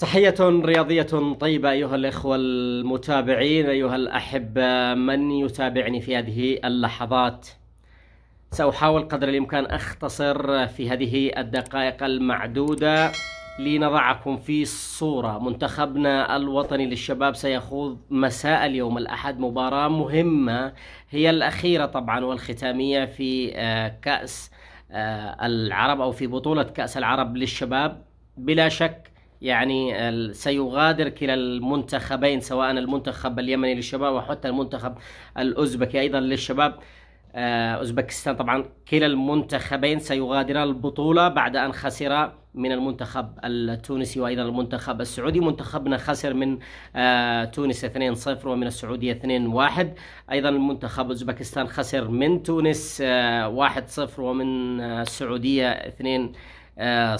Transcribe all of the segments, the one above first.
تحية رياضية طيبة أيها الإخوة المتابعين أيها الأحبة من يتابعني في هذه اللحظات سأحاول قدر الإمكان أختصر في هذه الدقائق المعدودة لنضعكم في صورة منتخبنا الوطني للشباب سيخوض مساء اليوم الأحد مباراة مهمة هي الأخيرة طبعا والختامية في آه، كأس آه، العرب أو في بطولة كأس العرب للشباب بلا شك يعني سيغادر كلا المنتخبين سواء المنتخب اليمني للشباب وحتى المنتخب الأوزبكي أيضا للشباب آه، أوزبكستان طبعا كلا المنتخبين سيغادران البطولة بعد أن خسرا من المنتخب التونسي وأيضا المنتخب السعودي منتخبنا خسر من آه، تونس 2-0 ومن السعودية 2-1 أيضا المنتخب أوزبكستان خسر من تونس 1-0 آه، ومن السعودية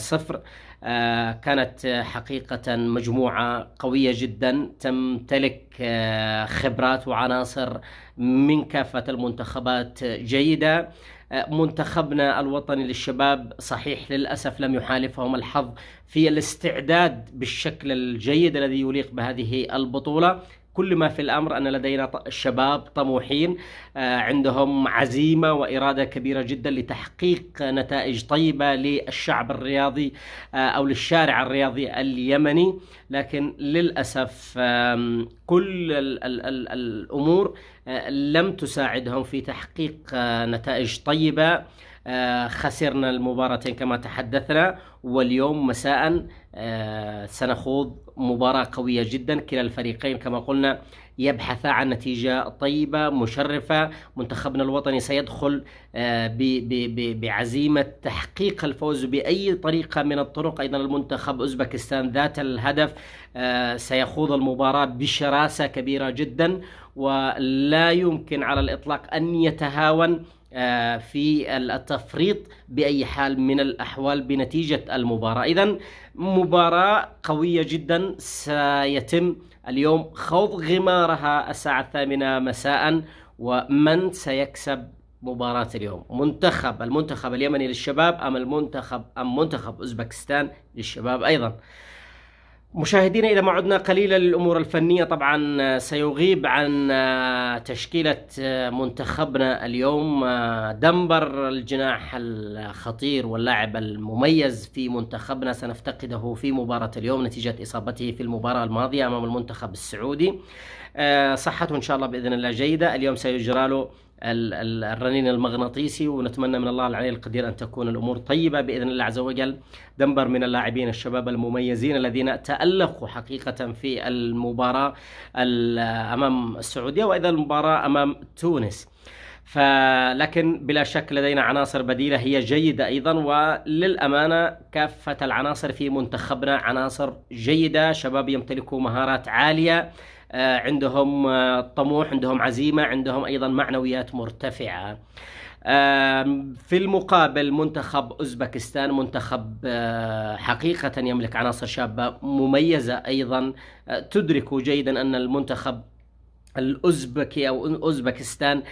2-0 آه، كانت حقيقة مجموعة قوية جدا تمتلك آه، خبرات وعناصر من كافة المنتخبات جيدة آه، منتخبنا الوطني للشباب صحيح للأسف لم يحالفهم الحظ في الاستعداد بالشكل الجيد الذي يليق بهذه البطولة كل ما في الأمر أن لدينا شباب طموحين آه، عندهم عزيمة وإرادة كبيرة جدا لتحقيق نتائج طيبة للشعب الرياضي آه، أو للشارع الرياضي اليمني لكن للأسف كل الـ الـ الـ الامور آه، لم تساعدهم في تحقيق آه، نتائج طيبه آه، خسرنا المباراتين كما تحدثنا واليوم مساء سنخوض مباراه قويه جدا كلا الفريقين كما قلنا يبحثا عن نتيجة طيبة مشرفة منتخبنا الوطني سيدخل آه، بعزيمة تحقيق الفوز بأي طريقة من الطرق أيضا المنتخب أوزبكستان ذات الهدف آه، سيخوض المباراة بشراسة كبيرة جدا ولا يمكن على الإطلاق أن يتهاون آه، في التفريط باي حال من الاحوال بنتيجه المباراه اذا مباراه قويه جدا سيتم اليوم خوض غمارها الساعه الثامنه مساء ومن سيكسب مباراة اليوم منتخب المنتخب اليمني للشباب أم المنتخب أم منتخب أوزبكستان للشباب أيضا مشاهدينا إذا ما عدنا قليلا للأمور الفنية طبعا سيغيب عن تشكيلة منتخبنا اليوم دمبر الجناح الخطير واللاعب المميز في منتخبنا سنفتقده في مباراة اليوم نتيجة إصابته في المباراة الماضية أمام المنتخب السعودي صحته إن شاء الله بإذن الله جيدة اليوم سيجرى له الرنين المغناطيسي ونتمنى من الله العلي القدير أن تكون الأمور طيبة بإذن الله عز وجل دنبر من اللاعبين الشباب المميزين الذين تألقوا حقيقة في المباراة أمام السعودية وإذا المباراة أمام تونس فلكن بلا شك لدينا عناصر بديلة هي جيدة أيضا وللأمانة كافة العناصر في منتخبنا عناصر جيدة شباب يمتلكوا مهارات عالية آه، عندهم آه، طموح عندهم عزيمه عندهم ايضا معنويات مرتفعه في المقابل منتخب اوزبكستان منتخب آه، حقيقه يملك عناصر شابه مميزه ايضا تدرك جيدا ان المنتخب الأوزبكي أو أوزبكستان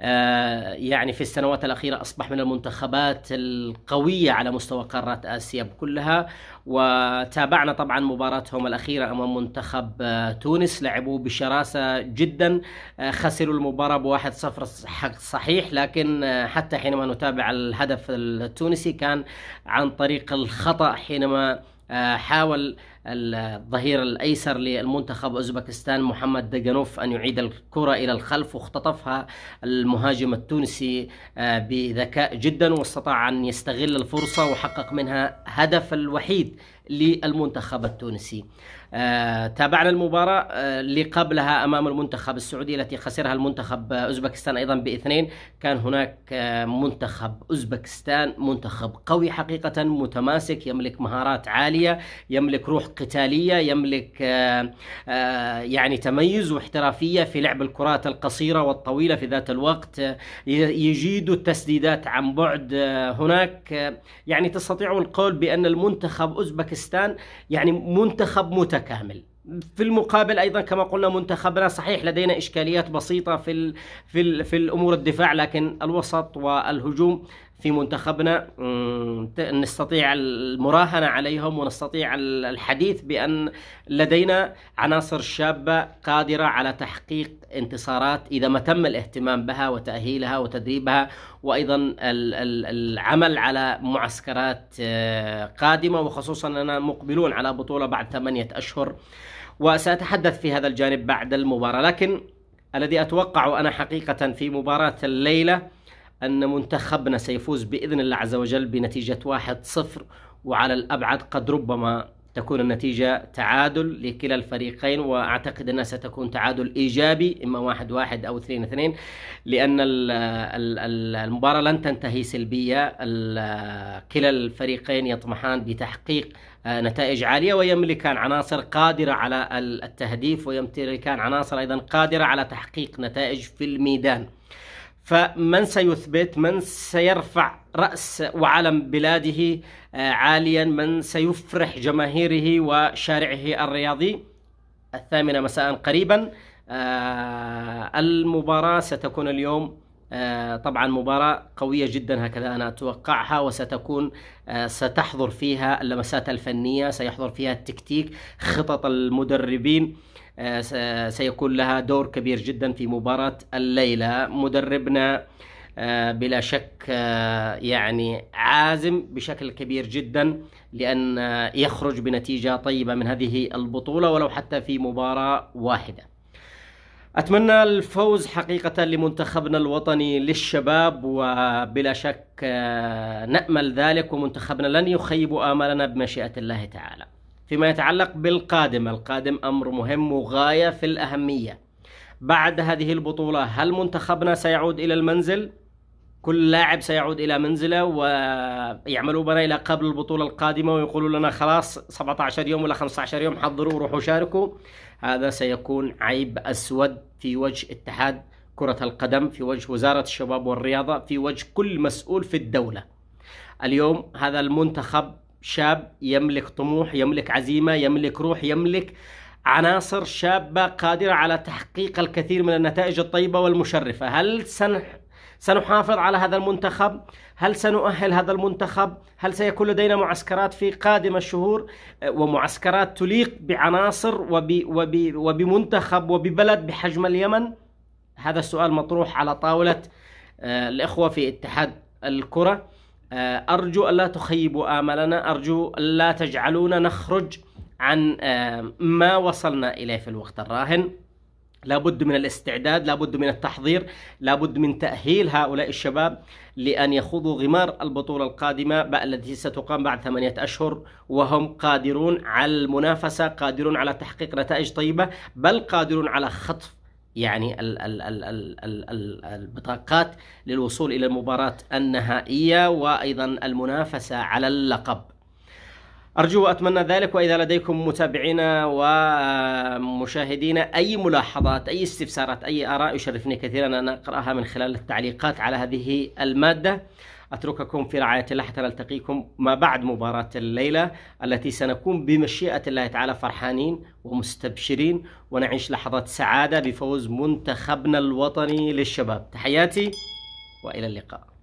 آه، يعني في السنوات الأخيرة أصبح من المنتخبات القوية على مستوى قارة آسيا كلها وتابعنا طبعا مباراتهم الأخيرة أمام منتخب آه، تونس لعبوا بشراسة جدا آه، خسروا المباراة بواحد صفر صحيح لكن حتى حينما نتابع الهدف التونسي كان عن طريق الخطأ حينما حاول الظهير الايسر للمنتخب اوزبكستان محمد دقنوف ان يعيد الكره الى الخلف واختطفها المهاجم التونسي آه، بذكاء جدا واستطاع ان يستغل الفرصه وحقق منها هدف الوحيد للمنتخب التونسي آه، تابعنا المباراة آه، اللي قبلها أمام المنتخب السعودي التي خسرها المنتخب أوزبكستان أيضا باثنين كان هناك آه، منتخب أوزبكستان منتخب قوي حقيقة متماسك يملك مهارات عالية يملك روح قتالية يملك آه، آه، يعني تميز واحترافية في لعب الكرات القصيرة والطويلة في ذات الوقت يجيد التسديدات عن بعد آه، هناك يعني تستطيع القول بأن المنتخب أوزبكستان يعني منتخب متكامل في المقابل ايضا كما قلنا منتخبنا صحيح لدينا اشكاليات بسيطه في الـ في الـ في الامور الدفاع لكن الوسط والهجوم في منتخبنا نستطيع المراهنة عليهم ونستطيع الحديث بأن لدينا عناصر شابة قادرة على تحقيق انتصارات إذا ما تم الاهتمام بها وتأهيلها وتدريبها وأيضا العمل على معسكرات آه، قادمة وخصوصا أننا مقبلون على بطولة بعد ثمانية أشهر وسأتحدث في هذا الجانب بعد المباراة لكن الذي أتوقعه أنا حقيقة في مباراة الليلة أن منتخبنا سيفوز بإذن الله عز وجل بنتيجة واحد صفر وعلى الأبعد قد ربما تكون النتيجة تعادل لكلا الفريقين وأعتقد أنها ستكون تعادل إيجابي إما واحد واحد أو اثنين اثنين لأن المباراة لن تنتهي سلبية كلا الفريقين يطمحان بتحقيق آه، نتائج عالية ويملكان عناصر قادرة على التهديف ويمتلكان عناصر أيضا قادرة على تحقيق نتائج في الميدان فمن سيثبت من سيرفع رأس وعلم بلاده آه، عاليا من سيفرح جماهيره وشارعه الرياضي الثامنة مساء قريبا آه، المباراة ستكون اليوم آه، طبعا مباراة قوية جدا هكذا أنا أتوقعها وستكون ستحضر فيها اللمسات الفنية سيحضر فيها التكتيك خطط المدربين آه، سيكون لها دور كبير جدا في مباراة الليلة مدربنا آه، بلا شك آه، يعني عازم بشكل كبير جدا لأن يخرج بنتيجة طيبة من هذه البطولة ولو حتى في مباراة واحدة أتمنى الفوز حقيقة لمنتخبنا الوطني للشباب وبلا شك نأمل ذلك ومنتخبنا لن يخيب آمالنا بمشيئة الله تعالى فيما يتعلق بالقادم القادم أمر مهم وغاية في الأهمية بعد هذه البطولة هل منتخبنا سيعود إلى المنزل؟ كل لاعب سيعود إلى منزله ويعملوا بنا إلى قبل البطولة القادمة ويقولوا لنا خلاص 17 يوم ولا 15 يوم حضروا وروحوا شاركوا هذا سيكون عيب أسود في وجه اتحاد كرة القدم في وجه وزارة الشباب والرياضة في وجه كل مسؤول في الدولة اليوم هذا المنتخب شاب يملك طموح يملك عزيمه يملك روح يملك عناصر شابه قادره على تحقيق الكثير من النتائج الطيبه والمشرفه هل سنح سنحافظ على هذا المنتخب هل سنؤهل هذا المنتخب هل سيكون لدينا معسكرات في قادم الشهور أه، ومعسكرات تليق بعناصر وب... وب... وبمنتخب وببلد بحجم اليمن هذا السؤال مطروح على طاولة أه، الإخوة في اتحاد الكرة آه، أرجو ألا تخيبوا آملنا أرجو ألا تجعلونا نخرج عن آه، ما وصلنا إليه في الوقت الراهن لابد من الاستعداد لابد من التحضير لابد من تأهيل هؤلاء الشباب لأن يخوضوا غمار البطولة القادمة التي ستقام بعد ثمانية أشهر وهم قادرون على المنافسة قادرون على تحقيق نتائج طيبة بل قادرون على خطف يعني البطاقات للوصول الى المباراه النهائيه وايضا المنافسه على اللقب. ارجو واتمنى ذلك واذا لديكم متابعينا ومشاهدينا اي ملاحظات اي استفسارات اي اراء يشرفني كثيرا ان اقراها من خلال التعليقات على هذه الماده. أترككم في رعاية الله حتى نلتقيكم ما بعد مباراة الليلة التي سنكون بمشيئة الله تعالى فرحانين ومستبشرين ونعيش لحظات سعادة بفوز منتخبنا الوطني للشباب تحياتي وإلى اللقاء